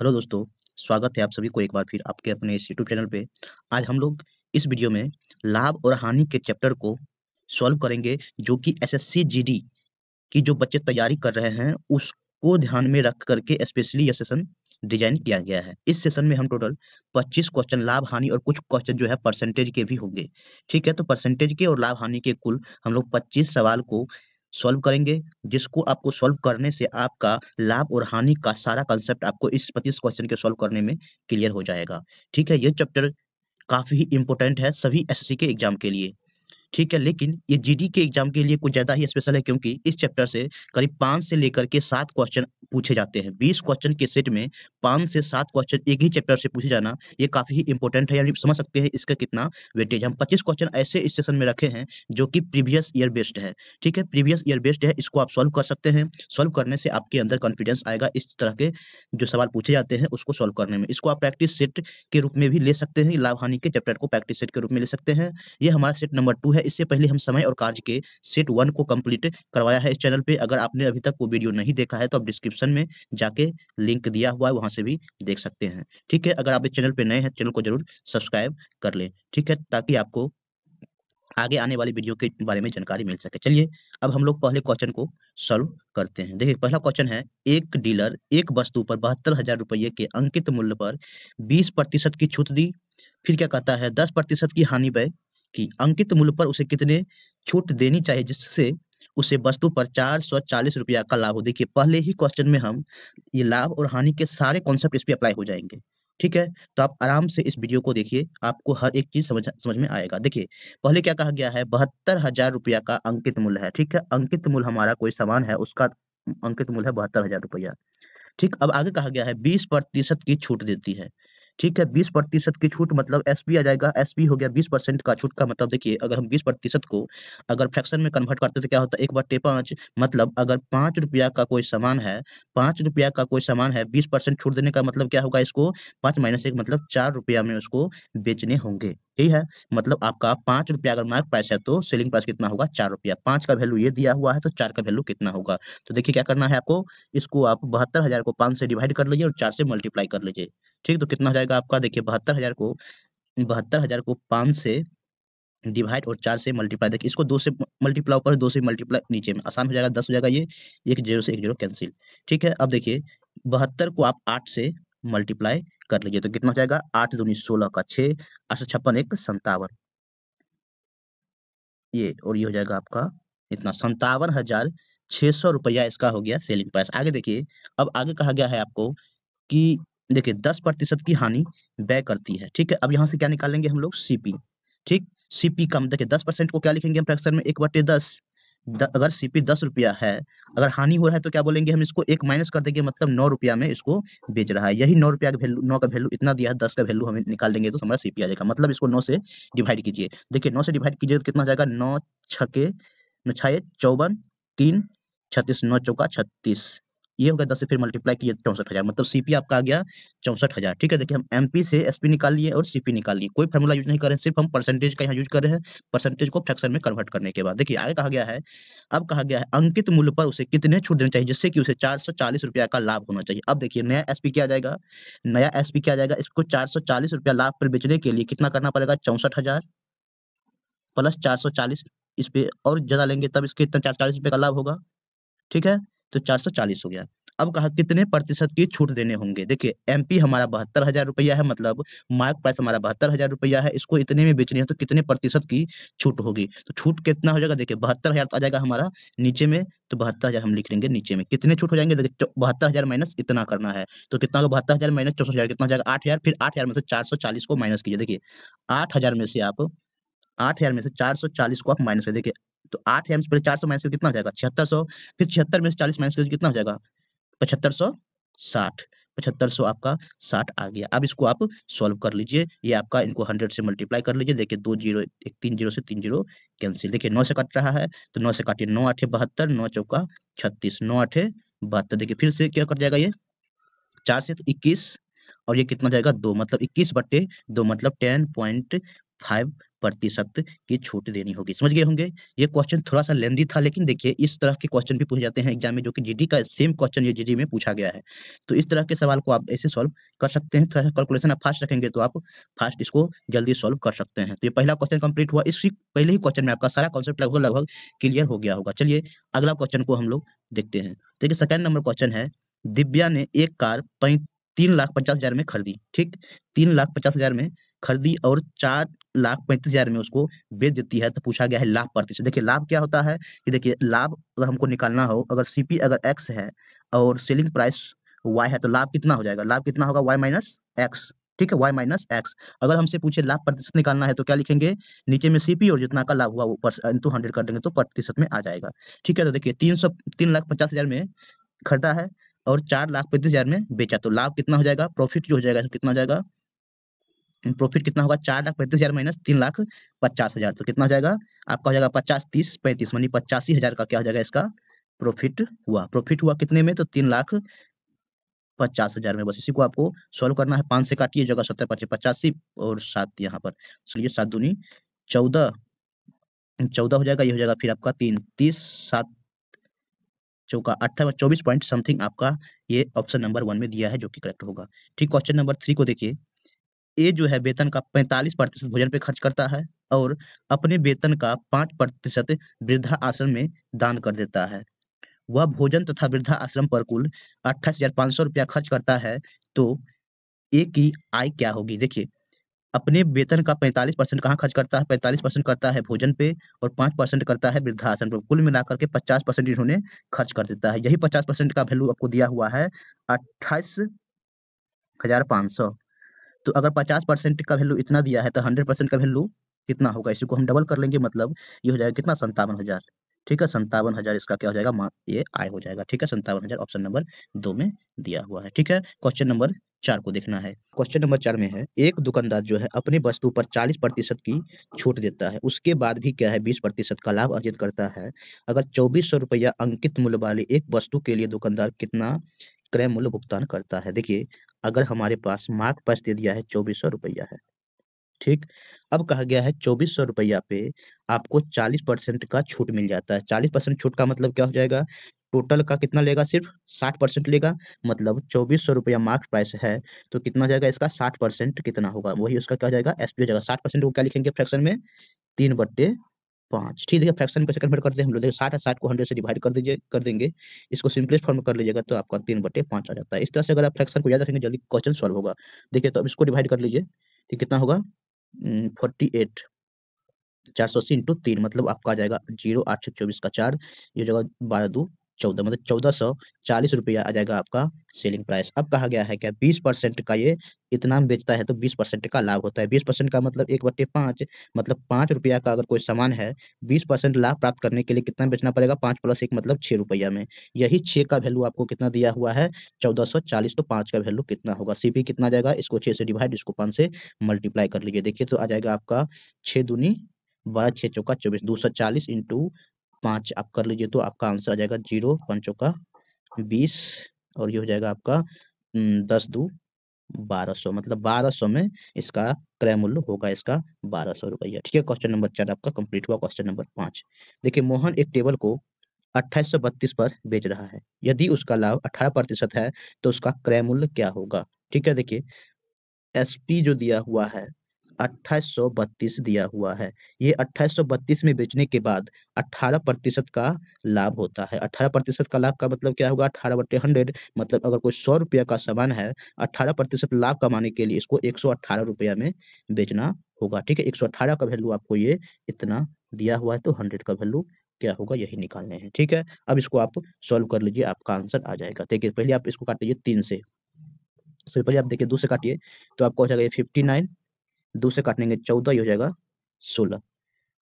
hello दोस्तों स्वागत है आप सभी को एक बार फिर आपके अपने इस यूट्यूब चैनल पे आज हम लोग इस वीडियो में लाभ और हानि के चैप्टर को सॉल्व करेंगे जो कि एसएससी जीडी की जो बच्चे तैयारी कर रहे हैं उसको ध्यान में रख करके स्पेशली यह सेशन डिजाइन किया गया है इस सेशन में हम टोटल 25 क्वेश्चन लाभ हानि और कुछ क्वेश्चन जो है परसेंटेज के भी होंगे ठीक है तो परसेंटेज के और लाभ हानि के कुल हम लोग पच्चीस सवाल को सॉल्व करेंगे जिसको आपको सॉल्व करने से आपका लाभ और हानि का सारा कंसेप्ट आपको इस पच्चीस क्वेश्चन के सॉल्व करने में क्लियर हो जाएगा ठीक है ये चैप्टर काफी इंपोर्टेंट है सभी एस के एग्जाम के लिए ठीक है लेकिन ये जीडी के एग्जाम के लिए कुछ ज्यादा ही स्पेशल है क्योंकि इस चैप्टर से करीब पांच से लेकर के सात क्वेश्चन पूछे जाते हैं बीस क्वेश्चन के सेट में पांच से सात क्वेश्चन एक ही चैप्टर से पूछे जाना ये काफी ही इंपॉर्टेंट है यानी समझ सकते हैं इसका कितना वेटेज हम पच्चीस क्वेश्चन ऐसे इस सेशन में रखे हैं जो कि प्रीवियस ईयर बेस्ड है ठीक है प्रीवियस ईयर बेस्ड है इसको आप सॉल्व कर सकते हैं सॉल्व करने से आपके अंदर कॉन्फिडेंस आएगा इस तरह के जो सवाल पूछे जाते हैं उसको सॉल्व करने में इसको आप प्रैक्टिस सेट के रूप में भी ले सकते हैं लाभ हानि के चैप्टर को प्रैक्टिस सेट के रूप में ले सकते हैं ये हमारा सेट नंबर टू है इससे पहले हम समय और कार्य के सेट वन को कंप्लीट करवाया है इस चैनल पे अगर आपने अभी तक वो वीडियो नहीं देखा है तो आप डिस्क्रिप्शन में जाके लिंक दिया हुआ है वहां से भी देख सकते हैं ठीक है अगर आप इस चैनल पे नए हैं चैनल को जरूर सब्सक्राइब कर लें ठीक है ताकि आपको आगे आने वाली वीडियो के बारे में जानकारी मिल सके चलिए अब हम लोग पहले क्वेश्चन को सॉल्व करते हैं देखिए पहला क्वेश्चन है एक डीलर एक वस्तु पर बहत्तर हजार रुपये के अंकित मूल्य पर 20 प्रतिशत की छूट दी फिर क्या कहता है 10 प्रतिशत की हानि व्यय कि अंकित मूल्य पर उसे कितने छूट देनी चाहिए जिससे उसे वस्तु पर चार सौ चालीस रुपया का लाभ हो देखिए पहले ही क्वेश्चन में हम ये लाभ और हानि के सारे कॉन्सेप्ट इस पर अप्लाई हो जाएंगे ठीक है तो आप आराम से इस वीडियो को देखिए आपको हर एक चीज समझ समझ में आएगा देखिए पहले क्या कहा गया है बहत्तर हजार रुपया का अंकित मूल्य है ठीक है अंकित मूल्य हमारा कोई सामान है उसका अंकित मूल्य है बहत्तर हजार रुपया ठीक अब आगे कहा गया है बीस प्रतिशत की छूट देती है ठीक है बीस प्रतिशत की छूट मतलब एस आ जाएगा एस हो गया बीस परसेंट का छूट का मतलब देखिए अगर हम बीस प्रतिशत को अगर फ्रैक्शन में कन्वर्ट करते तो क्या होता है एक बट्टे पाँच मतलब अगर पाँच रुपया का कोई सामान है पाँच रुपया का कोई सामान है बीस परसेंट छूट देने का मतलब क्या होगा इसको पाँच माइनस एक मतलब चार रुपया में उसको बेचने होंगे ठीक है मतलब आपका पाँच रुपया अगर मार्क प्राइस है तो सेलिंग प्राइस कितना होगा चार रुपया पाँच का वैल्यू ये दिया हुआ है तो चार का वैल्यू कितना होगा तो देखिए क्या करना है आपको इसको आप बहत्तर हजार को पाँच से डिवाइड कर लीजिए और चार से मल्टीप्लाई कर लीजिए ठीक तो कितना हो जाएगा आपका देखिए बहत्तर हजार को बहत्तर हजार को पाँच से डिवाइड और चार से मल्टीप्लाई देखिए इसको दो से मल्टीप्लाई ऊपर दो से मल्टीप्लाई नीचे में आसान हो जाएगा दस हो जाएगा ये एक जीरो से एक जीरो कैंसिल ठीक है अब देखिए बहत्तर को आप आठ से मल्टीप्लाई कर लीजिए तो कितना हो जाएगा आठ दूनी सोलह का छः आठ सौ छप्पन एक संतावन ये और ये हो जाएगा आपका इतना संतावन हजार छः सौ रुपया इसका हो गया सेलिंग प्राइस आगे देखिए अब आगे कहा गया है आपको कि देखिए दस प्रतिशत की हानि व्यय करती है ठीक है अब यहाँ से क्या निकालेंगे हम लोग सीपी ठीक सीपी कम देखिए दस परसेंट को क्या लिखेंगे हम फ्रैक्शन में एक बटे दस द, अगर सीपी दस रुपया है अगर हानि हो रहा है तो क्या बोलेंगे हम इसको एक माइनस कर देंगे मतलब नौ रुपया में इसको बेच रहा है यही नौ रुपया का वैल्यू नौ का वैल्यू इतना दिया है दस का वैल्यू हम निकाल देंगे तो हमारा सीपी आ जाएगा मतलब इसको नौ से डिवाइड कीजिए देखिए नौ से डिवाइड कीजिए तो कितना जाएगा नौ छके छाए चौवन तीन छत्तीस नौ चौका छत्तीस ये होगा दस से फिर मल्टीप्लाई किया तो चौसठ हजार मतलब सीपी आपका आ गया चौसठ हजार ठीक है देखिए हम एमपी से एसपी निकाल लिए और सीपी निकाल लिए कोई फॉर्मूला यूज नहीं कर रहे सिर्फ हम परसेंटेज का यहाँ यूज कर रहे हैं परसेंटेज को फ्रैक्शन में कन्वर्ट करने के बाद देखिए आगे कहा गया है अब कहा गया है अंकित मूल्य पर उसे कितने छूट देना चाहिए जिससे कि उसे चार का लाभ होना चाहिए अब देखिए नया एसपी किया जाएगा नया एसपी किया जाएगा इसको चार लाभ पर बेचने के लिए कितना करना पड़ेगा चौसठ प्लस चार इस पे और ज्यादा लेंगे तब इसके इतना चार चालीस रुपये का लाभ होगा ठीक है तो चार सौ चालीस हो गया अब कहा कितने प्रतिशत की छूट देने होंगे देखिए एमपी हमारा बहत्तर हजार रुपया है मतलब मार्क प्राइस हमारा बहत्तर हजार रुपया है इसको इतने में बेचनी है तो कितने प्रतिशत की छूट होगी तो छूट कितना हो जाएगा देखिए बहत्तर हजार आ जाएगा हमारा नीचे में तो बहत्तर हजार हम लिख लेंगे नीचे में कितने छूट हो जाएंगे देखिए बहत्तर हजार माइनस इतना करना है तो कितना होगा बहत्तर हजार माइनस चौसठ हजार कितना जाएगा आठ हजार फिर आठ हजार में से चार सौ चालीस को माइनस कीजिए देखिए आठ हजार में से आप आठ हजार में से चार सौ चालीस को आप माइनस कर देखिए तो आठ एम्स पर चार सौ माइनस कितना हो जाएगा छिहत्तर सौ फिर छिहत्तर में से चालीस माइनस कितना हो जाएगा पचहत्तर सौ साठ पचहत्तर सौ आपका साठ आ गया अब इसको आप सॉल्व कर लीजिए ये आपका इनको हंड्रेड से मल्टीप्लाई कर लीजिए देखिए दो जीरो एक तीन जीरो से तीन जीरो कैंसिल देखिए नौ से कट रहा है तो नौ से काटिए नौ आठे बहत्तर नौ चौका छत्तीस नौ आठे बहत्तर देखिए फिर से क्या कट जाएगा ये चार से तो इक्कीस और ये कितना जाएगा दो मतलब इक्कीस बट्टे दो मतलब टेन पॉइंट फाइव प्रतिशत की छूट देनी होगी समझ गए होंगे ये क्वेश्चन थोड़ा सा लेंदी था लेकिन देखिए इस तरह के क्वेश्चन भी पूछे जाते हैं एग्जाम में जो कि जीडी का सेम क्वेश्चन ये जीडी में पूछा गया है तो इस तरह के सवाल को आप ऐसे सॉल्व कर सकते हैं थोड़ा सा कैलकुलेशन आप फास्ट रखेंगे तो आप फास्ट इसको जल्दी सॉल्व कर सकते हैं तो ये पहला क्वेश्चन कम्प्लीट हुआ इसी पहले ही क्वेश्चन में आपका सारा कॉन्सेप्ट लगभग लगभग क्लियर हो गया होगा चलिए अगला क्वेश्चन को हम लोग देखते हैं देखिए सेकेंड नंबर क्वेश्चन है दिव्या ने एक कार तीन लाख पचास हजार में खरीदी ठीक तीन लाख पचास हजार में खरीदी और चार लाख पैंतीस हजार में उसको बेच देती है तो पूछा गया है लाभ प्रतिशत देखिए लाभ क्या होता है कि देखिए लाभ अगर हमको निकालना हो अगर सीपी अगर एक्स है और सेलिंग प्राइस वाई है तो लाभ कितना हो जाएगा लाभ कितना होगा वाई माइनस एक्स ठीक है वाई माइनस एक्स अगर हमसे पूछे लाभ प्रतिशत निकालना है तो क्या लिखेंगे नीचे में सीपी और जितना का लाभ हुआ वो इंटू हंड्रेड कर देंगे तो प्रतिशत में आ जाएगा ठीक है तो देखिए तीन सौ तीन लाख पचास हजार में खरीदा है और चार लाख पैंतीस हजार में बेचा तो लाभ कितना हो जाएगा प्रॉफिट जो हो जाएगा कितना हो जाएगा प्रॉफिट कितना होगा चार लाख पैंतीस हजार माइनस तीन लाख पचास हजार तो कितना हो जाएगा आपका हो जाएगा पचास तीस पैंतीस मानी पचासी हजार का क्या हो जाएगा इसका प्रॉफिट हुआ प्रॉफिट हुआ कितने में तो तीन लाख पचास हजार में बस इसी को आपको सॉल्व करना है पांच से काटिए जगह सत्तर पच्चीस पचासी और सात यहाँ पर चलिए सात दूनी चौदह चौदह हो जाएगा ये हो जाएगा फिर आपका तीन तीस सात चौका अट्ठावन चौबीस पॉइंट समथिंग आपका ये ऑप्शन नंबर वन में दिया है जो कि करेक्ट होगा ठीक क्वेश्चन नंबर थ्री को देखिए ए जो है वेतन का पैंतालीस प्रतिशत भोजन पे खर्च करता है और अपने वेतन का पांच प्रतिशत वृद्धा आश्रम में दान कर देता है वह भोजन तथा वृद्धा आश्रम पर कुल अट्ठाईस हजार पांच सौ रुपया खर्च करता है तो एक की आय क्या होगी देखिए अपने वेतन का 45 परसेंट कहाँ खर्च करता है 45 परसेंट करता है भोजन पे और 5 परसेंट करता है वृद्धाश्रम पर कुल मिलाकर के 50 परसेंट इन्होंने खर्च कर देता है यही 50 परसेंट का वैल्यू आपको दिया हुआ है अट्ठाईस हजार पाँच सौ तो अगर पचास परसेंट का वैल्यू इतना दिया है तो हंड्रेड परसेंट का वैल्यू कितना होगा इसी को हम डबल कर लेंगे मतलब ये हो जाएगा कितना संतावन हजार ठीक है संतावन हजार इसका क्या हो जाएगा ये आय हो जाएगा ठीक है संतावन हजार ऑप्शन नंबर दो में दिया हुआ है ठीक है क्वेश्चन नंबर चार को देखना है क्वेश्चन नंबर चार में है एक दुकानदार जो है अपनी वस्तु पर चालीस प्रतिशत की छूट देता है उसके बाद भी क्या है बीस प्रतिशत का लाभ अर्जित करता है अगर चौबीस सौ रुपया अंकित मूल्य वाली एक वस्तु के लिए दुकानदार कितना क्रय मूल्य भुगतान करता है देखिए अगर हमारे पास मार्क पास दे दिया है चौबीस सौ रुपया है ठीक अब कहा गया है चौबीस सौ रुपया पे आपको चालीस परसेंट का छूट मिल जाता है चालीस परसेंट छूट का मतलब क्या हो जाएगा टोटल का कितना लेगा सिर्फ साठ परसेंट लेगा मतलब चौबीस सौ रुपया मार्क प्राइस है तो कितना जाएगा इसका साठ परसेंट कितना होगा वही उसका क्या हो जाएगा एसपी हो जाएगा साठ परसेंट को क्या लिखेंगे फ्रैक्शन में तीन बट्टे पाँच ठीक है फ्रैक्शन में कैसे कन्वर्ट करते हैं हम लोग देखिए साठ साठ को हंड्रेड से डिवाइड कर दीजिए कर देंगे इसको सिंपलेस्ट फॉर्म में कर लीजिएगा तो आपका तीन बटे पाँच आ जाता है इस तरह से अगर आप फ्रैक्शन को याद रखेंगे जल्दी क्वेश्चन सॉल्व होगा देखिए तो अब इसको डिवाइड कर लीजिए कि कितना होगा फोर्टी एट चार सौ अस्सी इंटू तीन मतलब आपका आ जाएगा जीरो आठ चौबीस का चार ये जगह बारह दो चौदह मतलब चौदह सौ चालीस रुपया आ जाएगा आपका सेलिंग प्राइस अब कहा गया है क्या बीस परसेंट का ये इतना में बेचता है तो बीस परसेंट का लाभ होता है बीस परसेंट का मतलब एक बट्टे पाँच मतलब पाँच रुपया का अगर कोई सामान है बीस परसेंट लाभ प्राप्त करने के लिए कितना बेचना पड़ेगा पाँच प्लस एक मतलब छः रुपया में यही छः का वैल्यू आपको कितना दिया हुआ है चौदह सौ चालीस तो पाँच का वैल्यू कितना होगा सी कितना जाएगा इसको छः से डिवाइड इसको पाँच से मल्टीप्लाई कर लीजिए देखिए तो आ जाएगा आपका छः दूनी बारह छः चौका चौबीस दो सौ चालीस इंटू पांच आप कर लीजिए तो आपका आंसर आ जाएगा जीरो पंचों का बीस और ये हो जाएगा आपका दस दो बारह सौ मतलब बारह सौ में इसका क्रय मूल्य होगा इसका बारह सौ रुपया ठीक है क्वेश्चन नंबर चार आपका कंप्लीट हुआ क्वेश्चन नंबर पांच देखिए मोहन एक टेबल को अट्ठाईस सौ बत्तीस पर बेच रहा है यदि उसका लाभ अठारह प्रतिशत है तो उसका क्रय मूल्य क्या होगा ठीक है देखिए एसपी जो दिया हुआ है अट्ठाईस दिया हुआ है ये अट्ठाईस में बेचने के बाद 18 प्रतिशत का लाभ होता है 18 प्रतिशत का लाभ का मतलब क्या होगा 18 बटे हंड्रेड मतलब अगर कोई सौ रुपया का सामान है 18 प्रतिशत लाभ कमाने के लिए इसको एक रुपया में बेचना होगा ठीक है 118 का वैल्यू आपको ये इतना दिया हुआ है तो हंड्रेड का वैल्यू क्या होगा यही निकालने हैं ठीक है अब इसको आप सॉल्व कर लीजिए आपका आंसर आ जाएगा देखिए पहले आप इसको काट लीजिए तीन से सबसे पहले आप देखिए दो से काटिए तो आपको हो जाएगा ये फिफ्टी नाइन दो से काटेंगे चौदह ही हो जाएगा सोलह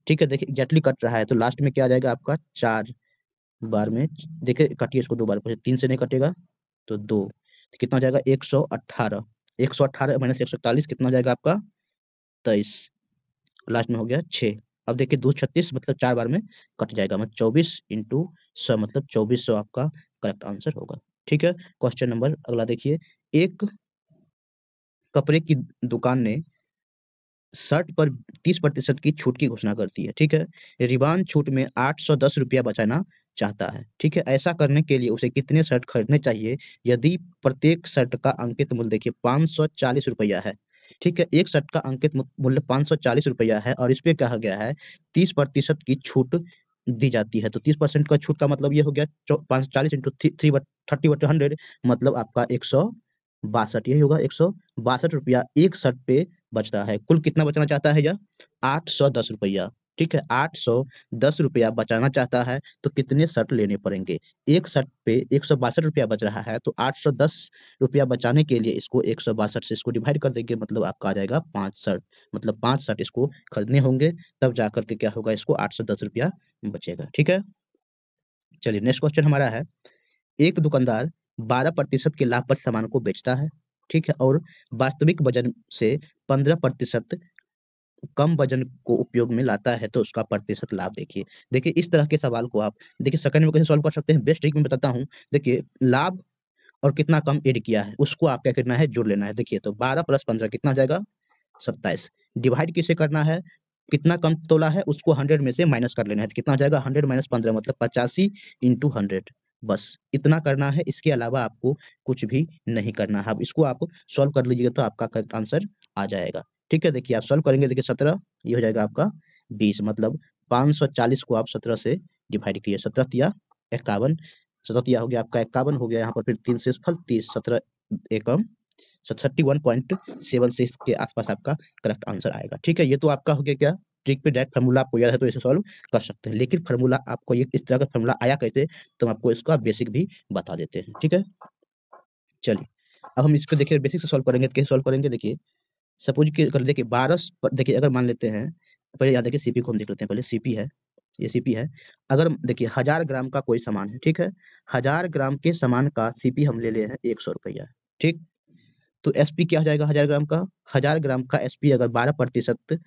ठीक है देखिए एग्जैक्टली कट रहा है तो लास्ट में क्या आ जाएगा आपका चार बार में देखिए काटिए इसको दो बार तीन से नहीं कटेगा तो दो तो कितना जाएगा एक सौ अट्ठारह एक सौ अट्ठारह माइनस एक सौ इकतालीस कितना जाएगा आपका तेईस लास्ट में हो गया छः अब देखिए दो छत्तीस मतलब चार बार में कट जाएगा मतलब चौबीस इंटू सौ मतलब चौबीस सौ आपका करेक्ट आंसर होगा ठीक है क्वेश्चन नंबर अगला देखिए एक कपड़े की दुकान ने शर्ट पर 30 प्रतिशत की छूट की घोषणा करती है ठीक है रिबान छूट में आठ सौ दस रुपया बचाना चाहता है ठीक है ऐसा करने के लिए उसे कितने शर्ट खरीदने चाहिए यदि प्रत्येक शर्ट का अंकित मूल्य देखिए पाँच सौ चालीस रुपया है ठीक है एक शर्ट का अंकित मूल्य पाँच सौ चालीस रुपया है और इस पर कहा गया है तीस प्रतिशत की छूट दी जाती है तो तीस परसेंट का छूट का मतलब ये हो गया पाँच सौ चालीस into three thirty but hundred मतलब आपका एक सौ बासठ यही होगा एक सौ बासठ रुपया एक शर्ट पे बच रहा है कुल कितना बचाना चाहता है यह आठ सौ दस रुपया ठीक है आठ सौ दस रुपया बचाना चाहता है तो कितने शर्ट लेने पड़ेंगे एक शर्ट पे एक सौ बासठ रुपया बच रहा है तो आठ सौ दस रुपया बचाने के लिए इसको एक सौ बासठ से इसको डिवाइड कर देंगे मतलब आपका आ जाएगा पांच शर्ट मतलब पांच शर्ट इसको खरीदने होंगे तब जा करके क्या होगा इसको आठ सौ दस रुपया बचेगा ठीक है चलिए नेक्स्ट क्वेश्चन हमारा है एक दुकानदार बारह प्रतिशत के लाभ पर सामान को बेचता है ठीक है और वास्तविक वजन से पंद्रह प्रतिशत कम वजन को उपयोग में लाता है तो उसका प्रतिशत लाभ देखिए देखिए इस तरह के सवाल को आप देखिए सेकंड में कैसे सॉल्व कर सकते हैं बेस्ट ट्रिक में बताता हूँ देखिए लाभ और कितना कम एड किया है उसको आप क्या करना है जोड़ लेना है देखिए तो बारह प्लस पंद्रह कितना हो जाएगा सत्ताईस डिवाइड किसे करना है कितना कम तोला है उसको हंड्रेड में से माइनस कर लेना है तो कितना हो जाएगा हंड्रेड माइनस पंद्रह मतलब पचासी इंटू हंड्रेड बस इतना करना है इसके अलावा आपको कुछ भी नहीं करना है अब इसको आप सॉल्व कर लीजिएगा तो आपका करेक्ट आंसर आ जाएगा ठीक है देखिए आप सॉल्व करेंगे देखिए सत्रह ये हो जाएगा आपका बीस मतलब पाँच सौ चालीस को आप सत्रह से डिवाइड किए सत्रह तिया इक्यावन सत्रह तिया हो गया आपका इक्यावन हो गया यहाँ पर फिर तीन से फल तीस सत्रह एकम thirty one point seven six के आसपास आपका करेक्ट आंसर आएगा ठीक है ये तो आपका हो गया क्या ट्रिक पे डायरेक्ट फार्मूला आपको याद है तो इसे सॉल्व कर सकते हैं लेकिन फार्मूला आपको ये इस तरह का फार्मूला आया कैसे तो हम आपको इसका बेसिक भी बता देते हैं ठीक है चलिए अब हम इसको देखिए बेसिक से सॉल्व करेंगे कैसे सॉल्व करेंगे देखिए सपोज कर देखिए बारह देखिए अगर मान लेते हैं पहले याद देखिए सीपी को हम देख लेते हैं पहले सीपी है ये सीपी है अगर देखिए हजार ग्राम का कोई सामान है ठीक है हजार ग्राम के सामान का सीपी हम ले लिए हैं एक सौ रुपया ठीक तो एसपी क्या हो जाएगा हजार ग्राम का हजार ग्राम का एसपी अगर बारह प्रतिशत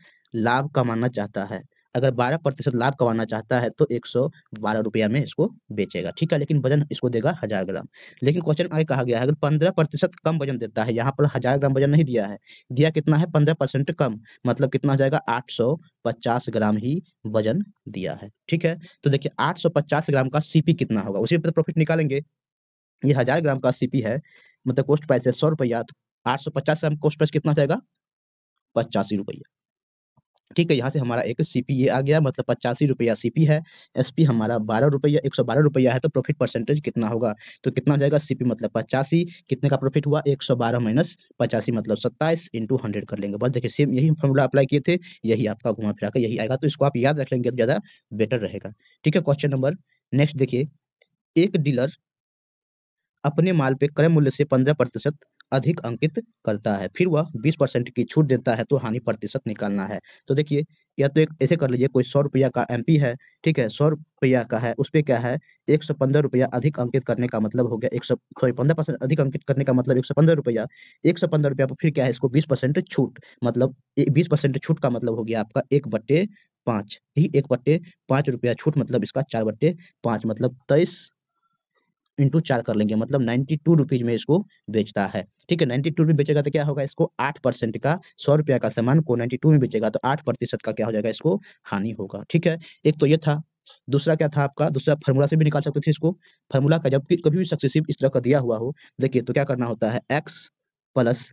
लाभ कमाना चाहता है अगर 12 प्रतिशत लाभ कमाना चाहता है तो एक सौ बारह रुपया में इसको बेचेगा ठीक है लेकिन वजन इसको देगा हजार ग्राम लेकिन क्वेश्चन आगे कहा गया है अगर पंद्रह प्रतिशत कम वजन देता है यहाँ पर हजार ग्राम वजन नहीं दिया है दिया कितना है पंद्रह परसेंट कम मतलब कितना हो जाएगा आठ सौ पचास ग्राम ही वजन दिया है ठीक है तो देखिए आठ सौ पचास ग्राम का सीपी कितना होगा उसी पर प्रॉफिट निकालेंगे ये हजार ग्राम का सीपी है मतलब कोस्ट प्राइस है सौ रुपया तो आठ सौ पचास ग्राम कोस्ट प्राइस कितना हो जाएगा पचासी रुपया ठीक है यहाँ से हमारा एक सी ये आ गया मतलब पचासी रुपया सी है एस हमारा बारह रुपया एक सौ बारह रुपया है तो प्रॉफिट परसेंटेज कितना होगा तो कितना हो जाएगा सी मतलब पचासी कितने का प्रॉफिट हुआ एक सौ बारह माइनस पचासी मतलब सत्ताईस इंटू हंड्रेड कर लेंगे बस देखिए सेम यही फॉर्मूला अप्लाई किए थे यही आपका घुमा फिरा कर यही आएगा तो इसको आप याद रख लेंगे तो ज़्यादा बेटर रहेगा ठीक है क्वेश्चन नंबर नेक्स्ट देखिए एक डीलर अपने माल पे क्रय मूल्य से पंद्रह प्रतिशत अधिक अंकित करता है फिर वह 20 परसेंट की छूट देता है तो हानि प्रतिशत निकालना है तो देखिए या तो एक ऐसे कर लीजिए कोई सौ रुपया का एम है ठीक है सौ रुपया का है उस पर क्या है एक सौ पंद्रह रुपया अधिक अंकित करने का मतलब हो गया एक सौ सॉरी पंद्रह परसेंट अधिक अंकित करने का मतलब एक सौ पंद्रह रुपया एक सौ पंद्रह रुपया पर फिर क्या है इसको बीस परसेंट छूट मतलब बीस परसेंट छूट का मतलब हो गया आपका एक बट्टे पाँच ही एक बट्टे पाँच रुपया छूट मतलब इसका चार बट्टे पाँच मतलब तेईस इंटू चार कर लेंगे मतलब नाइन्टी टू रुपीज में इसको बेचता है ठीक है नाइन्टी टू में बेचेगा तो क्या होगा इसको आठ परसेंट का सौ रुपया का सामान को नाइन्टी टू में बेचेगा तो आठ प्रतिशत का क्या हो जाएगा इसको हानि होगा ठीक है एक तो ये था दूसरा क्या था आपका दूसरा फार्मूला से भी निकाल सकते थे इसको फार्मूला का जब कभी भी सक्सेसिव इस तरह का दिया हुआ हो देखिए तो क्या करना होता है X plus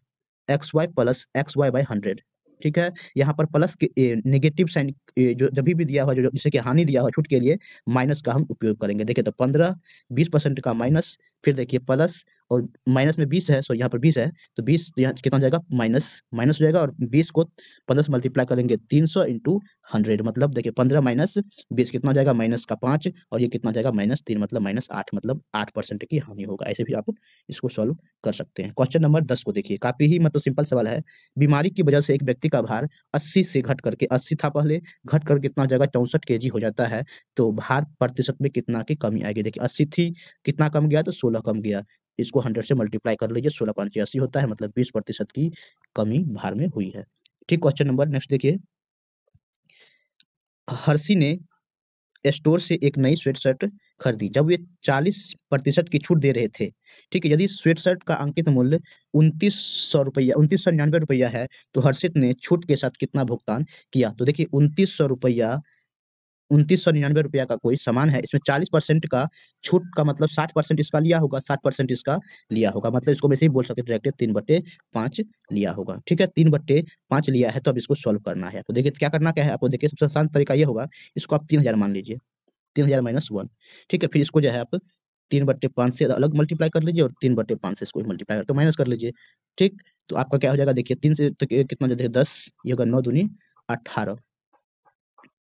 X Y plus X Y by hundred ठीक है यहाँ पर प्लस के नेगेटिव साइन जो जब भी दिया हुआ जैसे कि हानि दिया हुआ छूट के लिए माइनस का हम उपयोग करेंगे देखिए तो पंद्रह बीस परसेंट का माइनस फिर देखिए प्लस और माइनस में बीस है सो यहाँ पर बीस है तो बीस तो यहाँ कितना जाएगा माइनस माइनस हो जाएगा और बीस को पंद्रह मल्टीप्लाई करेंगे तीन सौ इंटू हंड्रेड मतलब देखिए पंद्रह माइनस बीस कितना जाएगा माइनस का पाँच और ये कितना जाएगा माइनस तीन मतलब माइनस आठ मतलब आठ परसेंट की हानि होगा ऐसे भी आप इसको सॉल्व कर सकते हैं क्वेश्चन नंबर दस को देखिए काफी ही मतलब सिंपल सवाल है बीमारी की वजह से एक व्यक्ति का भार अस्सी से घट करके अस्सी था पहले घट कर कितना जाएगा चौंसठ के हो जाता है तो भार प्रतिशत में कितना की कमी आएगी देखिए अस्सी थी कितना कम गया तो सोलह सोलह कम गया इसको हंड्रेड से मल्टीप्लाई कर लीजिए सोलह पाँच अस्सी होता है मतलब बीस प्रतिशत की कमी भार में हुई है ठीक क्वेश्चन नंबर नेक्स्ट देखिए हर्षी ने स्टोर से एक नई स्वेट शर्ट खरीदी जब ये चालीस प्रतिशत की छूट दे रहे थे ठीक है यदि स्वेट शर्ट का अंकित मूल्य उनतीस सौ रुपया उनतीस सौ निन्यानवे रुपया है तो हर्षित ने छूट के साथ कितना भुगतान किया तो देखिए उनतीस सौ रुपया उनतीस सौ निन्यानवे रुपया का कोई सामान है इसमें चालीस परसेंट का छूट का मतलब साठ परसेंट इसका लिया होगा साठ परसेंट इसका लिया होगा मतलब इसको वैसे ही बोल सकते डायरेक्ट तीन बट्टे पांच लिया होगा ठीक है तीन बट्टे पांच लिया है तो अब इसको सॉल्व करना है आपको तो देखिए क्या करना क्या है आपको देखिए सबसे आसान तरीका ये होगा इसको आप तीन हजार मान लीजिए तीन हजार माइनस वन ठीक है फिर इसको जो है आप तीन बट्टे पांच से अलग मल्टीप्लाई कर लीजिए और तीन बट्टे पांच से इसको मल्टीप्लाई करके माइनस कर लीजिए ठीक तो आपका क्या हो जाएगा देखिए तीन से तो कितना जो देखिए दस ये होगा नौ दूनी अट्ठारह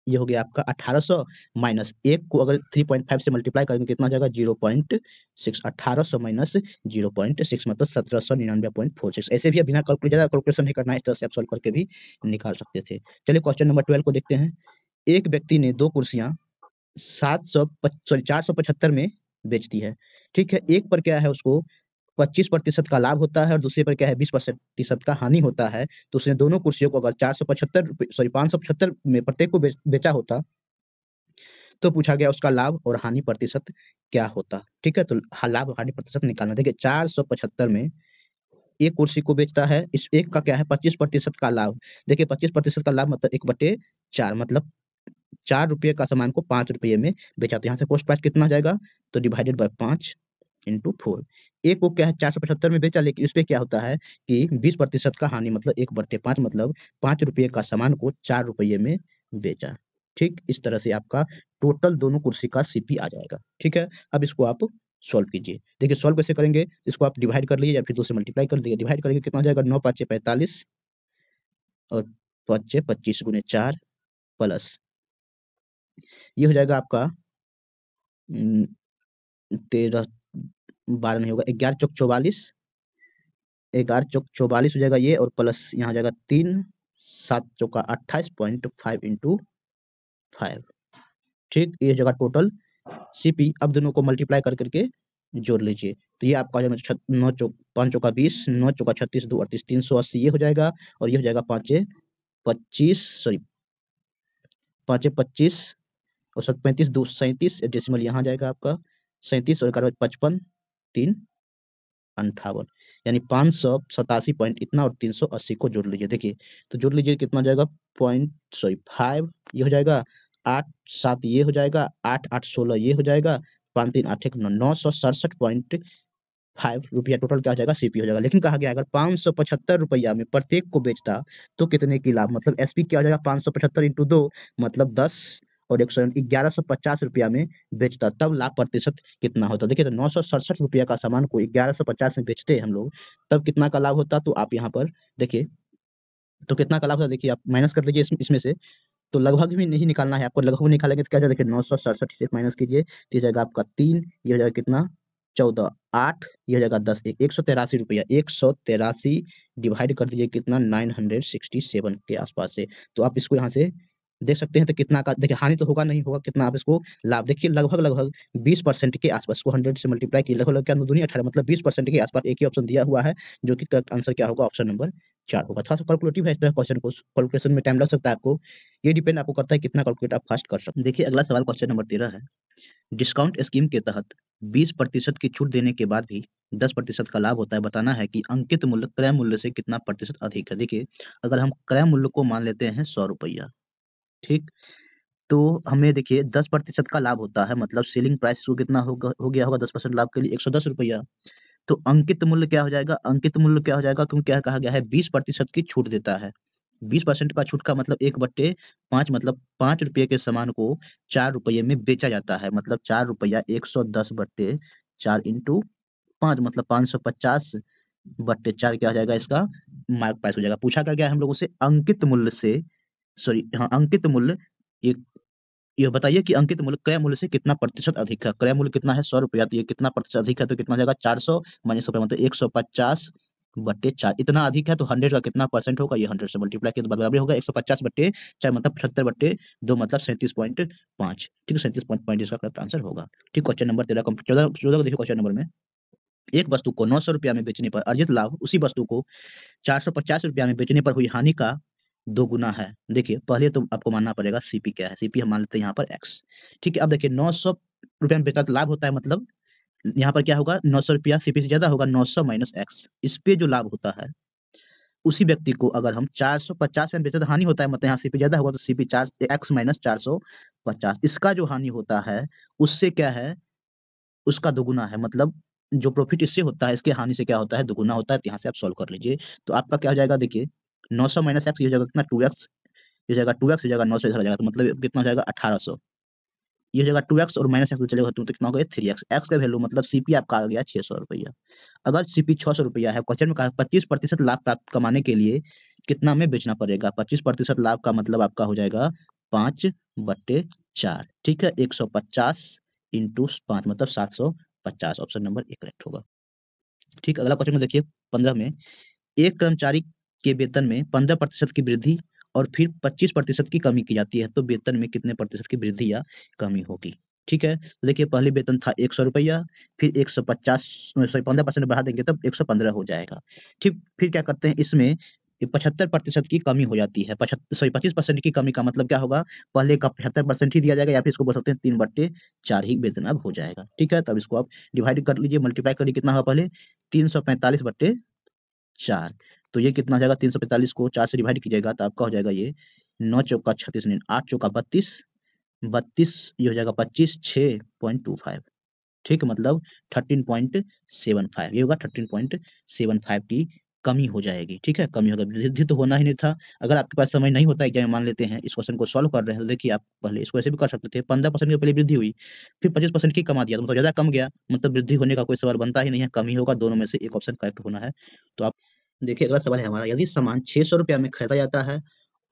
ये हो गया आपका 1800 सौ माइनस एक को अगर 3.5 से मल्टीप्लाई करेंगे कितना जाएगा 0.6 पॉइंट सिक्स अठारह सौ माइनस जीरो पॉइंट सिक्स मतलब सत्रह सौ निन्यानवे पॉइंट फोर सिक्स ऐसे भी बिना कैलकुलेट ज्यादा कैलकुलेशन नहीं करना है इस तरह से आप सॉल्व करके भी निकाल सकते थे चलिए क्वेश्चन नंबर ट्वेल्व को देखते हैं एक व्यक्ति ने दो कुर्सियां सात सौ सॉरी चार सौ पचहत्तर में बेचती है ठीक है एक पर क्या है उसको पच्चीस प्रतिशत का लाभ होता है और दूसरे पर क्या है बीस प्रतिशत का हानि होता है तो उसने दोनों कुर्सियों को अगर चार सौ पचहत्तर सॉरी पांच सौ पचहत्तर में प्रत्येक को बेचा होता तो पूछा गया उसका लाभ और हानि प्रतिशत क्या होता ठीक है तो लाभ और हानि प्रतिशत निकालना देखिए चार सौ पचहत्तर में एक कुर्सी को बेचता है इस एक का क्या है पच्चीस प्रतिशत का लाभ देखिए पच्चीस प्रतिशत का लाभ मतलब एक बटे चार मतलब चार रुपये का सामान को पांच रुपये में बेचा तो यहाँ से कॉस्ट प्राइस कितना जाएगा तो डिवाइडेड बाय पांच इंटू फोर ए को क्या है चार सौ पचहत्तर में बेचा लेकिन उसपे क्या होता है कि बीस प्रतिशत का हानि मतलब एक बट्टे पांच मतलब पांच रुपये का सामान को चार रुपये में बेचा ठीक इस तरह से आपका टोटल दोनों कुर्सी का सीपी आ जाएगा ठीक है अब इसको आप सॉल्व कीजिए देखिए सॉल्व कैसे करेंगे इसको आप डिवाइड कर लीजिए या फिर दो से मल्टीप्लाई कर दीजिए डिवाइड करेंगे कितना हो जाएगा नौ पाँच पैंतालीस और पाँचे पच्चीस गुने चार प्लस ये हो जाएगा आपका तेरह बारह नहीं होगा ग्यारह चौक चौवालीस ग्यारह चौक चौवालीस हो जाएगा ये और प्लस यहाँ हो जाएगा तीन सात चौका अट्ठाईस पॉइंट फाइव इंटू फाइव ठीक ये हो जाएगा टोटल सीपी अब दोनों को मल्टीप्लाई कर करके जोड़ लीजिए तो ये आपका हो जाएगा नौ चौक पाँच चौका बीस नौ चौका छत्तीस दो अड़तीस तीन सौ अस्सी ये हो जाएगा और ये हो जाएगा पाँच पच्चीस सॉरी पाँच पच्चीस और सत पैंतीस दो सैंतीस डेसिमल यहाँ जाएगा आपका सैंतीस और ग्यारह पचपन तीन अंठावन यानी पाँच सौ सतासी पॉइंट इतना और तीन सौ अस्सी को जोड़ लीजिए देखिए तो जोड़ लीजिए कितना जाएगा पॉइंट सॉरी फाइव ये हो जाएगा आठ सात ये हो जाएगा आठ आठ सोलह ये हो जाएगा पाँच तीन आठ एक नौ नौ सौ सड़सठ पॉइंट फाइव रुपया टोटल क्या हो जाएगा सीपी हो जाएगा लेकिन कहा गया अगर पाँच सौ पचहत्तर रुपया में प्रत्येक को बेचता तो कितने की लाभ मतलब एसपी क्या हो जाएगा पाँच सौ पचहत्तर इंटू दो मतलब दस और एक सौ ग्यारह सौ पचास रुपया में बेचता तब लाभ प्रतिशत कितना होता देखिए तो नौ सौ सड़सठ रुपया का सामान को ग्यारह सौ पचास में बेचते हैं हम लोग तब कितना का लाभ होता तो आप यहाँ पर देखिए तो कितना का लाभ होता देखिए आप माइनस कर लीजिए इसमें से तो लगभग भी नहीं निकालना है आपको लगभग निकालेंगे तो क्या देखिए नौ सौ सड़सठ से माइनस कीजिए तो जाएगा आपका तीन ये हो जाएगा कितना चौदह आठ ये हो जाएगा दस एक एक सौ तेरासी रुपया एक सौ तेरासी डिवाइड कर दीजिए कितना नाइन हंड्रेड सिक्सटी सेवन के आसपास से तो आप इसको यहाँ से देख सकते हैं तो कितना का देखिए हानि तो होगा नहीं होगा कितना आप इसको लाभ देखिए लगभग लगभग बीस परसेंट के आसपास को हंड्रेड से मल्टीप्लाई किया लगभग क्या दुनिया अठारह मतलब बीस परसेंट के आसपास एक ही ऑप्शन दिया हुआ है जो कि करेक्ट आंसर क्या होगा ऑप्शन नंबर चार होगा थोड़ा सा कैलकुलेटिव है इस तरह क्वेश्चन को कैलकुलेशन में टाइम लग सकता है आपको ये डिपेंड आपको करता है कितना कैलकुलेट आप फास्ट कर सकते हैं देखिए अगला सवाल क्वेश्चन नंबर तेरह है डिस्काउंट स्कीम के तहत बीस प्रतिशत की छूट देने के बाद भी दस प्रतिशत का लाभ होता है बताना है कि अंकित मूल्य क्रय मूल्य से कितना प्रतिशत अधिक है देखिए अगर हम क्रय मूल्य को मान लेते हैं सौ रुपया ठीक तो हमें देखिए दस प्रतिशत का लाभ होता है मतलब सेलिंग प्राइस शो कितना होगा हो गया होगा दस परसेंट लाभ के लिए एक सौ दस रुपया तो अंकित मूल्य क्या हो जाएगा अंकित मूल्य क्या हो जाएगा क्योंकि क्या कहा गया है बीस प्रतिशत की छूट देता है बीस परसेंट का छूट का मतलब एक बट्टे पांच मतलब पांच रुपये के सामान को चार रुपये में बेचा जाता है मतलब चार रुपया एक सौ दस बट्टे चार इंटू पांच मतलब पांच सौ पचास बट्टे चार क्या हो जाएगा इसका मार्क प्राइस हो जाएगा पूछा क्या गया हम लोगों से अंकित मूल्य से सॉरी हाँ अंकित मूल्य ये बताइए कि अंकित मूल्य क्रय मूल्य से कितना प्रतिशत अधिक है क्रय मूल्य कितना है सौ रुपया तो ये कितना प्रतिशत अधिक है तो कितना जाएगा चार सौ माइनस रुपया मतलब एक सौ पचास बट्टे चार इतना अधिक है तो हंड्रेड का कितना परसेंट होगा ये हंड्रेड से मल्टीप्लाई किया तो बराबर होगा एक सौ पचास बट्टे चार मतलब पचहत्तर बट्टे दो मतलब सैंतीस पॉइंट पांच ठीक है सैंतीस पॉइंट पॉइंट इसका करेक्ट आंसर होगा ठीक क्वेश्चन नंबर तेरह चौदह चौदह देखिए क्वेश्चन नंबर में एक वस्तु को नौ सौ रुपया में बेचने पर अर्जित लाभ उसी वस्तु को चार सौ पचास रुपया में बेचने पर हुई हानि का दो गुना है देखिए पहले तो आपको मानना पड़ेगा सीपी क्या है सीपी हम मान लेते हैं यहाँ पर एक्स ठीक है अब देखिए नौ सौ रुपया में बेकार लाभ होता है मतलब यहाँ पर क्या होगा नौ सौ रुपया सीपी से ज्यादा होगा नौ सौ माइनस एक्स इस पे जो लाभ होता है उसी व्यक्ति को अगर हम चार सौ पचास रुपया बेचते तो हानि होता है मतलब यहाँ सीपी ज्यादा होगा तो सीपी चार एक्स माइनस चार सौ पचास इसका जो हानि होता है उससे क्या है उसका दोगुना है मतलब जो प्रॉफिट इससे होता है इसके हानि से क्या होता है दोगुना होता है तो यहाँ से आप सॉल्व कर लीजिए तो आपका क्या हो जाएगा देखिए नौ सौ माइनस एक्स ये कितना टू एक्स ये जाएगा टू एक्स ये जाएगा नौ सौ इधर जाएगा तो मतलब कितना हो जाएगा अठारह सौ ये जाएगा टू एक्स और माइनस एक्स तो चलेगा तो कितना हो गया थ्री एक्स एक्स का वैल्यू मतलब सीपी आपका आ गया छह सौ रुपया अगर सीपी छह सौ रुपया है क्वेश्चन में कहा पच्चीस प्रतिशत लाभ प्राप्त कमाने के लिए कितना में बेचना पड़ेगा पच्चीस प्रतिशत लाभ का मतलब आपका हो जाएगा पांच बट्टे चार ठीक है एक सौ पचास इंटू पांच मतलब सात सौ पचास ऑप्शन नंबर एक करेक्ट होगा ठीक अगला क्वेश्चन देखिए पंद्रह में एक कर्मचारी के वेतन में पंद्रह प्रतिशत की वृद्धि और फिर पच्चीस प्रतिशत की कमी की जाती है तो वेतन में कितने प्रतिशत की वृद्धि या कमी होगी ठीक है तो देखिए पहले वेतन था एक सौ रुपया फिर एक सौ पचास पंद्रह परसेंट बढ़ा देंगे तब एक सौ पंद्रह हो जाएगा ठीक फिर क्या करते हैं इसमें पचहत्तर प्रतिशत की कमी हो जाती है सॉरी पच्चीस परसेंट की कमी का मतलब क्या होगा पहले का पचहत्तर परसेंट ही दिया जाएगा या फिर इसको बोल सकते हैं तीन बट्टे चार ही वेतन अब हो जाएगा ठीक है तब इसको आप डिवाइड कर लीजिए मल्टीप्लाई करिए कितना होगा पहले तीन सौ पैंतालीस बट्टे चार तो ये कितना जाएगा तीन सौ पैंतालीस को चार से डिवाइड जाएगा तो आपका हो जाएगा ये नौ चौका छत्तीस आठ चौका बत्तीस बत्तीस ये हो जाएगा पच्चीस छः पॉइंट टू फाइव ठीक मतलब थर्टीन पॉइंट सेवन फाइव ये होगा थर्टीन पॉइंट सेवन फाइव की कमी हो जाएगी ठीक है कमी होगा वृद्धि तो होना ही नहीं था अगर आपके पास समय नहीं होता एग्जाम मान लेते हैं इस क्वेश्चन को सॉल्व कर रहे हैं तो देखिए आप पहले इसको ऐसे भी कर सकते थे पंद्रह परसेंट की पहले वृद्धि हुई फिर पच्चीस परसेंट की कमा दिया तो मतलब ज्यादा कम गया मतलब वृद्धि होने का कोई सवाल बनता ही नहीं है कमी होगा दोनों में से एक ऑप्शन करेक्ट होना है तो आप देखिए अगला सवाल है हमारा यदि सामान छह सौ रुपया में खरीदा जाता है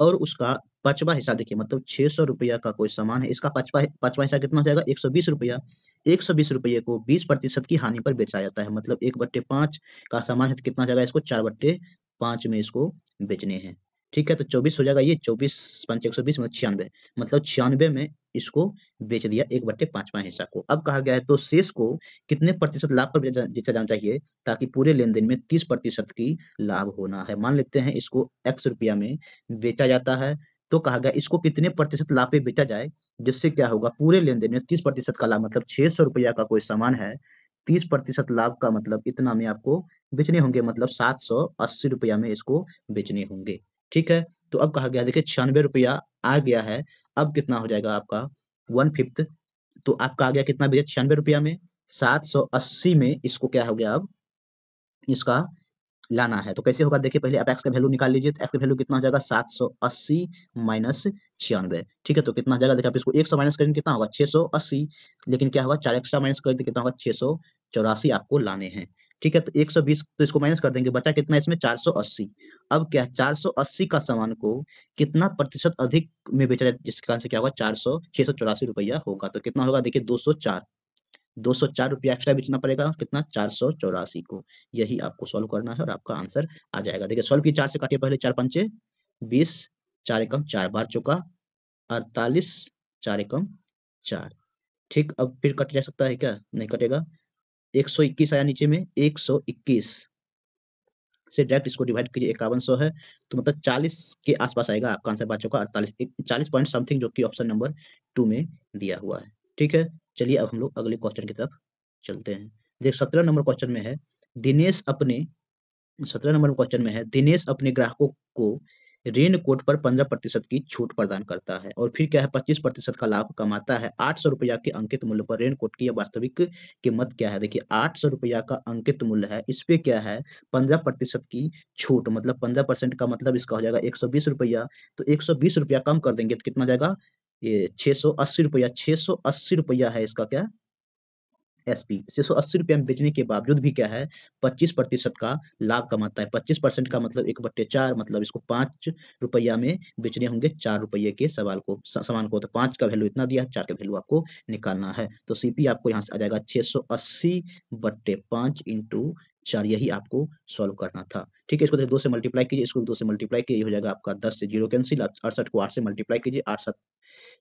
और उसका पचवा हिस्सा देखिए मतलब छह सौ रुपया का कोई सामान है इसका पचवा पचवा हिस्सा कितना हो जाएगा एक सौ बीस रुपया एक सौ बीस रुपये को बीस प्रतिशत की हानि पर बेचा जाता है मतलब एक बट्टे पांच का सामान है तो कितना जाएगा इसको चार बट्टे पांच में इसको बेचने हैं ठीक है तो चौबीस हो जाएगा ये चौबीस पंच एक सौ बीस मतलब छियानवे मतलब छियानवे में इसको बेच दिया एक बट्टे पांचवा हिस्सा को अब कहा गया है तो शेष को कितने प्रतिशत लाभ पर बेचा जाना चाहिए ताकि पूरे लेन देन में तीस प्रतिशत की लाभ होना है मान लेते हैं इसको एक्स रुपया में बेचा जाता है तो कहा गया इसको कितने प्रतिशत लाभ पे बेचा जाए जिससे क्या होगा पूरे लेन देन में तीस प्रतिशत का लाभ मतलब छह सौ रुपया का कोई सामान है तीस प्रतिशत लाभ का मतलब इतना में आपको बेचने होंगे मतलब सात सौ अस्सी रुपया में इसको बेचने होंगे ठीक है तो अब कहा गया देखिए छियानवे रुपया आ गया है अब कितना हो जाएगा आपका वन फिफ्थ तो आपका आ गया कितना भैया छियानवे रुपया में सात सौ अस्सी में इसको क्या हो गया अब इसका लाना है तो कैसे होगा देखिए पहले आप एक्स का वैल्यू निकाल लीजिए तो एक्स का वैल्यू कितना हो जाएगा सात सौ अस्सी माइनस छियानवे ठीक है तो कितना हो जाएगा देखिए आप इसको एक सौ माइनस करेंगे कितना होगा छह सौ अस्सी लेकिन क्या होगा चार एक्स्ट्रा माइनस करेंगे तो कितना होगा छह सौ चौरासी आपको लाने हैं ठीक है तो 120 तो इसको माइनस कर देंगे बचा कितना इसमें 480 अब क्या 480 का सामान को कितना प्रतिशत अधिक में बेचा जाए जिसके कारण से क्या होगा चार सौ छह सौ चौरासी रुपया होगा तो कितना होगा देखिए 204 चार रुपया एक्स्ट्रा बेचना पड़ेगा कितना चार सौ चौरासी को यही आपको सॉल्व करना है और आपका आंसर आ जाएगा देखिए सॉल्व की चार से काटिए पहले चार पंचे बीस चार एकम चार बार चुका अड़तालीस चार एकम चार ठीक अब फिर कट जा सकता है क्या नहीं कटेगा 121 आया नीचे में 121 से डायरेक्ट इसको डिवाइड कीजिए इक्यावन सौ है तो मतलब 40 के आसपास आएगा आपका आंसर बच्चों का अड़तालीस चालीस पॉइंट समथिंग जो कि ऑप्शन नंबर टू में दिया हुआ है ठीक है चलिए अब हम लोग अगले क्वेश्चन की तरफ चलते हैं देख सत्रह नंबर क्वेश्चन में है दिनेश अपने सत्रह नंबर क्वेश्चन में है दिनेश अपने ग्राहकों को रेन कोट पर पंद्रह प्रतिशत की छूट प्रदान करता है और फिर क्या है पच्चीस प्रतिशत का लाभ कमाता है आठ सौ रुपया के अंकित मूल्य पर रेन कोट की वास्तविक कीमत क्या है देखिए आठ सौ रुपया का अंकित मूल्य है इस पे क्या है पंद्रह प्रतिशत की छूट मतलब पंद्रह परसेंट का मतलब इसका हो जाएगा एक सौ बीस रुपया तो एक सौ बीस रुपया कम कर देंगे तो कितना जाएगा ये छह सौ अस्सी रुपया छह सौ अस्सी रुपया है इसका क्या एसपी छह सौ अस्सी रुपया में बेचने के बावजूद भी क्या है पच्चीस प्रतिशत का लाभ कमाता है पच्चीस परसेंट का मतलब एक बट्टे चार मतलब इसको पांच रुपया में बेचने होंगे चार रुपये के सवाल को सामान को तो पांच का वैल्यू इतना दिया चार का वैल्यू आपको निकालना है तो सीपी आपको यहाँ से आ जाएगा छह सौ अस्सी बट्टे पांच इंटू चार यही आपको सॉल्व करना था ठीक है इसको दो से मल्टीप्लाई कीजिए इसको दो से मल्टीप्लाई कीजिए हो जाएगा आपका दस से जीरो कैंसिल अड़सठ को आठ से मल्टीप्लाई कीजिए आठ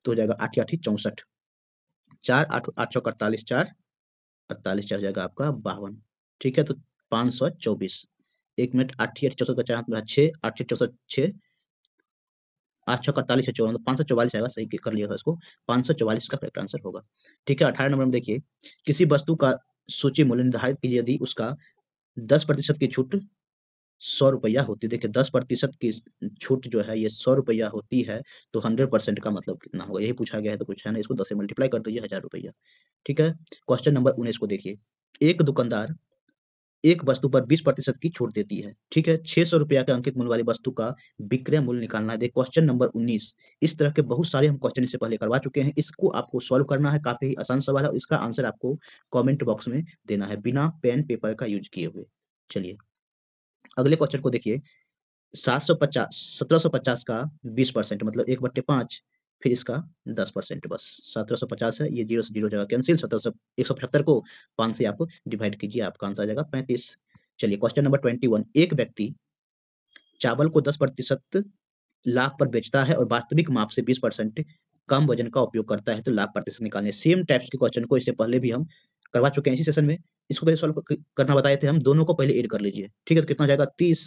तो हो जाएगा आठ आठ चौसठ चार आठ आठ सौ अड़तालीस चार अड़तालीस चार जाएगा आपका बावन ठीक है तो पाँच सौ चौबीस एक मिनट आठ आठ चौसठ पचास छः आठ चौसठ छः आठ छः अड़तालीस छः चौवन तो पाँच सौ चौवालीस आएगा सही कर लिया इसको पाँच सौ चौवालीस का करेक्ट आंसर होगा ठीक है अठारह नंबर में देखिए किसी वस्तु का सूची मूल्य निर्धारित कीजिए यदि उसका दस प्रतिशत की छूट सौ रुपया होती है देखिए दस प्रतिशत की छूट जो है ये सौ रुपया होती है तो हंड्रेड परसेंट का मतलब कितना होगा यही पूछा गया है तो कुछ है ना इसको दस से मल्टीप्लाई कर दीजिए हजार रुपया ठीक है क्वेश्चन नंबर उन्नीस को देखिए एक दुकानदार एक वस्तु पर बीस प्रतिशत की छूट देती है ठीक है छह सौ रुपया के अंकित मूल्य वाली वस्तु का विक्रय मूल्य निकालना है क्वेश्चन नंबर उन्नीस इस तरह के बहुत सारे हम क्वेश्चन इससे पहले करवा चुके हैं इसको आपको सॉल्व करना है काफी आसान सवाल है इसका आंसर आपको कॉमेंट बॉक्स में देना है बिना पेन पेपर का यूज किए हुए चलिए अगले क्वेश्चन को देखिए 750 1750 का 20 परसेंट मतलब एक बट्टे पांच फिर इसका 10 परसेंट बस 1750 है ये जीरो से जीरो जगह कैंसिल सत्रह एक सौ पचहत्तर को पांच से आप डिवाइड कीजिए आपका आंसर आ जाएगा पैंतीस चलिए क्वेश्चन नंबर ट्वेंटी वन एक व्यक्ति चावल को दस प्रतिशत लाभ पर बेचता है और वास्तविक माप से बीस परसेंट कम वजन का उपयोग करता है तो लाभ प्रतिशत निकालने सेम टाइप्स के क्वेश्चन को इससे पहले भी हम करवा चुके हैं इसी सेशन में इसको पहले सॉल्व करना बताए थे हम दोनों को पहले एड कर लीजिए ठीक है तो कितना जाएगा तीस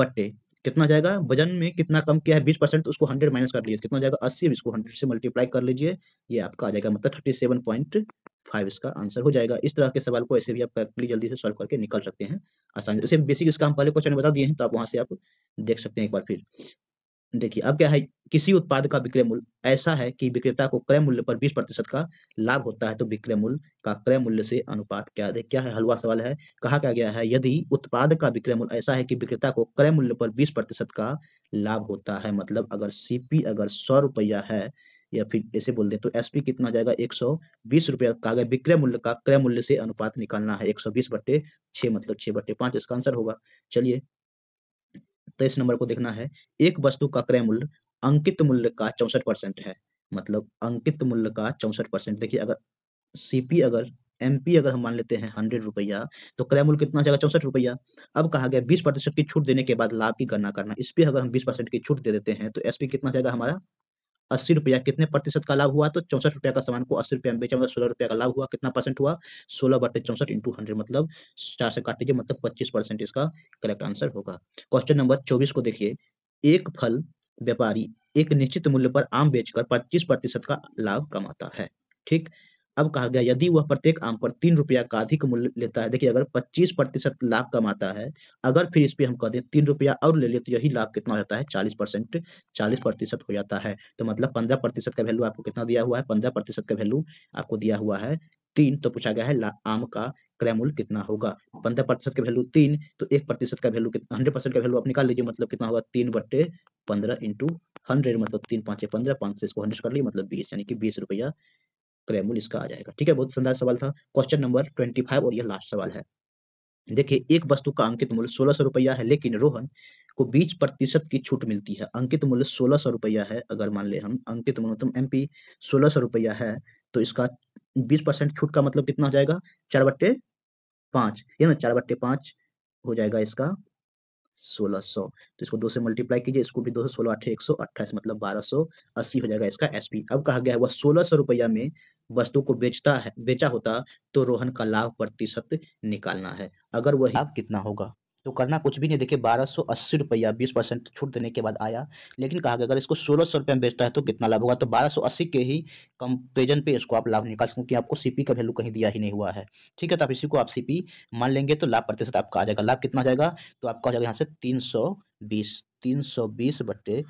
बट्टे कितना जाएगा वजन में कितना कम किया है बीस परसेंट तो उसको हंड्रेड माइनस कर लीजिए कितना जाएगा अस्सी इसको हंड्रेड से मल्टीप्लाई कर लीजिए ये आपका आ जाएगा मतलब थर्टी सेवन पॉइंट फाइव इसका आंसर हो जाएगा इस तरह के सवाल को ऐसे भी आप कैलकुली जल्दी से सॉल्व करके निकल सकते हैं आसानी से बेसिक इसका हम पहले क्वेश्चन बता दिए हैं तो आप वहाँ से आप देख सकते हैं एक बार फिर देखिए अब क्या है किसी उत्पाद का विक्रय मूल्य ऐसा है कि विक्रेता को क्रय मूल्य पर 20 प्रतिशत का लाभ होता है तो विक्रय मूल्य का क्रय मूल्य से अनुपात क्या है क्या है हलवा सवाल है कहा क्या गया है यदि उत्पाद का विक्रय मूल्य ऐसा है कि विक्रेता को क्रय मूल्य पर 20 प्रतिशत का लाभ होता है मतलब अगर सीपी अगर सौ रुपया है या फिर ऐसे बोल दे तो एसपी कितना जाएगा एक सौ बीस रुपया का अगर विक्रय मूल्य का क्रय मूल्य से अनुपात निकालना है एक सौ बीस बट्टे छह मतलब छह बट्टे पांच इसका आंसर होगा चलिए तेईस तो नंबर को देखना है एक वस्तु का क्रय मूल्य अंकित मूल्य का चौसठ परसेंट है मतलब अंकित मूल्य का चौसठ परसेंट देखिए अगर सीपी अगर एमपी अगर हम मान लेते हैं हंड्रेड रुपया तो क्रय मूल्य कितना जाएगा चौसठ रुपया अब कहा गया बीस प्रतिशत की छूट देने के बाद लाभ की गणना करना इस पर अगर हम बीस परसेंट की छूट दे देते हैं तो एसपी कितना जाएगा हमारा अस्सी रुपया कितने प्रतिशत का लाभ हुआ तो चौसठ रुपया का सामान को अस्सी रुपया में बेचा मतलब सोलह रुपया का लाभ हुआ कितना परसेंट हुआ सोलह बटे चौसठ इंटू हंड्रेड मतलब चार से काट लीजिए मतलब पच्चीस परसेंट इसका करेक्ट आंसर होगा क्वेश्चन नंबर चौबीस को देखिए एक फल व्यापारी एक निश्चित मूल्य पर आम बेचकर पच्चीस प्रतिशत का लाभ कमाता है ठीक अब कहा गया यदि वह प्रत्येक आम पर तीन रुपया का अधिक मूल्य लेता है देखिए अगर पच्चीस प्रतिशत लाभ कमाता है अगर फिर इस पर हम कह दें तीन रुपया और ले लिए तो यही लाभ कितना हो जाता है चालीस परसेंट चालीस प्रतिशत हो जाता है तो मतलब पंद्रह प्रतिशत का वैल्यू आपको कितना दिया हुआ है पंद्रह प्रतिशत का वैल्यू आपको दिया हुआ है तीन तो पूछा गया है आम का क्रय मूल्य कितना होगा पंद्रह प्रतिशत का वैल्यू तीन तो एक प्रतिशत का वैल्यू हंड्रेड परसेंट का वैल्यू आप निकाल लीजिए मतलब कितना होगा तीन बट्टे पंद्रह इंटू हंड्रेड मतलब तीन पांच पंद्रह पांच से इसको हंड्रेड कर लिए मतलब बीस यानी कि बीस रुपया क्रेमुल इसका आ जाएगा ठीक है बहुत शानदार सवाल था क्वेश्चन नंबर ट्वेंटी फाइव और यह लास्ट सवाल है देखिए एक वस्तु का अंकित मूल्य सोलह सौ रुपया है लेकिन रोहन को बीस प्रतिशत की छूट मिलती है अंकित मूल्य सोलह सौ रुपया है अगर मान ले हम अंकित मूल्य न्यूनतम एम पी सोलह सौ रुपया है तो इसका बीस परसेंट छूट का मतलब कितना हो जाएगा चार बट्टे पाँच या ना चार बट्टे पाँच हो जाएगा इसका सोलह सौ तो इसको दो से मल्टीप्लाई कीजिए इसको भी दो से सोलह अठे एक सौ अट्ठाईस मतलब बारह सौ अस्सी हो जाएगा इसका एसपी अब कहा गया है वह सोलह सौ रुपया में वस्तु को बेचता है बेचा होता तो रोहन का लाभ प्रतिशत निकालना है अगर वह लाभ कितना होगा तो करना कुछ भी नहीं देखिए बारह सौ अस्सी रुपया बीस परसेंट छूट देने के बाद आया लेकिन कहा गया अगर इसको सोलह सौ रुपये में बेचता है तो कितना लाभ होगा तो बारह सौ अस्सी के ही कंपेरिजन पे इसको आप लाभ निकाल सकते क्योंकि आपको सीपी का वैल्यू कहीं दिया ही नहीं हुआ है ठीक है तो आप इसी को आप सीपी मान लेंगे तो लाभ प्रतिशत आपका आ जाएगा लाभ कितना जाएगा तो आपका हो जाएगा यहाँ से तीन सौ बीस तीन सौ बीस बट्टे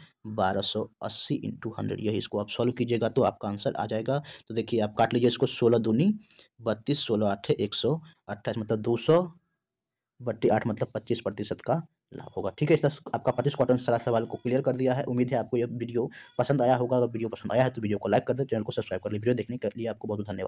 बारह सौ अस्सी इंटू हंड्रेड यही इसको आप सॉल्व कीजिएगा तो आपका आंसर आ जाएगा तो देखिए आप काट लीजिए इसको सोलह दूनी बत्तीस सोलह आठ एक सौ अट्ठाईस मतलब दो सौ बट्टी आठ मतलब पच्चीस प्रतिशत का लाभ होगा ठीक है इस तरह आपका पच्चीस क्वार्टर सारा सवाल को क्लियर कर दिया है उम्मीद है आपको यह वीडियो पसंद आया होगा अगर वीडियो पसंद आया है तो वीडियो को लाइक कर दे चैनल को सब्सक्राइब कर ले वीडियो देखने के लिए आपको बहुत धन्यवाद